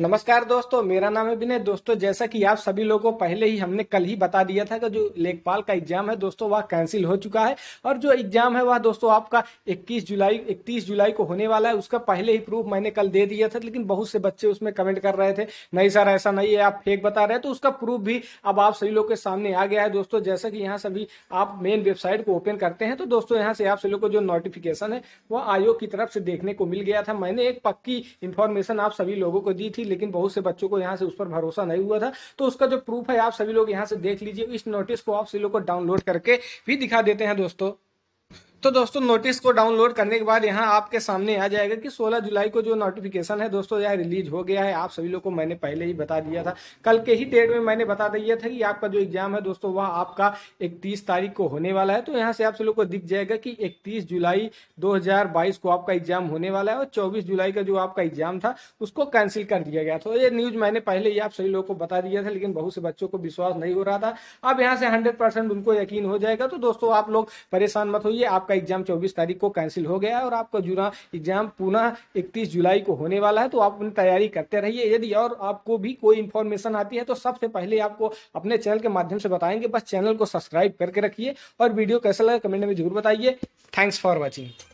नमस्कार दोस्तों मेरा नाम है विनय दोस्तों जैसा कि आप सभी लोगों को पहले ही हमने कल ही बता दिया था कि जो लेखपाल का एग्जाम है दोस्तों वह कैंसिल हो चुका है और जो एग्जाम है वह दोस्तों आपका 21 जुलाई 31 जुलाई को होने वाला है उसका पहले ही प्रूफ मैंने कल दे दिया था लेकिन बहुत से बच्चे उसमें कमेंट कर रहे थे नहीं सर ऐसा नहीं है आप फेक बता रहे हैं तो उसका प्रूफ भी अब आप सभी लोग के सामने आ गया है दोस्तों जैसा कि यहाँ सभी आप मेन वेबसाइट को ओपन करते हैं तो दोस्तों यहाँ से आप सभी लोग को जो नोटिफिकेशन है वह आयोग की तरफ से देखने को मिल गया था मैंने एक पक्की इन्फॉर्मेशन आप सभी लोगों को दी थी थी लेकिन बहुत से बच्चों को यहाँ से उस पर भरोसा नहीं हुआ था तो उसका जो प्रूफ है आप सभी लोग यहाँ से देख लीजिए इस नोटिस को आप सभी लोग को डाउनलोड करके भी दिखा देते हैं दोस्तों तो दोस्तों नोटिस को डाउनलोड करने के बाद यहाँ आपके सामने आ जाएगा कि 16 जुलाई को जो नोटिफिकेशन है दोस्तों यह रिलीज हो गया है आप सभी लोगों को मैंने पहले ही बता दिया था कल के ही डेट में मैंने बता दिया था कि आपका जो एग्जाम है दोस्तों वह आपका इकतीस तारीख को होने वाला है तो यहाँ से आप सभी लोग को दिख जाएगा कि इकतीस जुलाई दो को आपका एग्जाम होने वाला है और चौबीस जुलाई का जो आपका एग्जाम था उसको कैंसिल कर दिया गया था तो ये न्यूज मैंने पहले ही आप सभी लोग को बता दिया था लेकिन बहुत से बच्चों को विश्वास नहीं हो रहा था अब यहाँ से हंड्रेड उनको यकीन हो जाएगा तो दोस्तों आप लोग परेशान मत होइए आपका आपका एग्जाम चौबीस तारीख को कैंसिल हो गया है और आपका जुरा एग्जाम पुनः इकतीस जुलाई को होने वाला है तो आप अपनी तैयारी करते रहिए यदि और आपको भी कोई इन्फॉर्मेशन आती है तो सबसे पहले आपको अपने चैनल के माध्यम से बताएंगे बस चैनल को सब्सक्राइब करके रखिए और वीडियो कैसा लगा कमेंट में जरूर बताइए थैंक्स फॉर वॉचिंग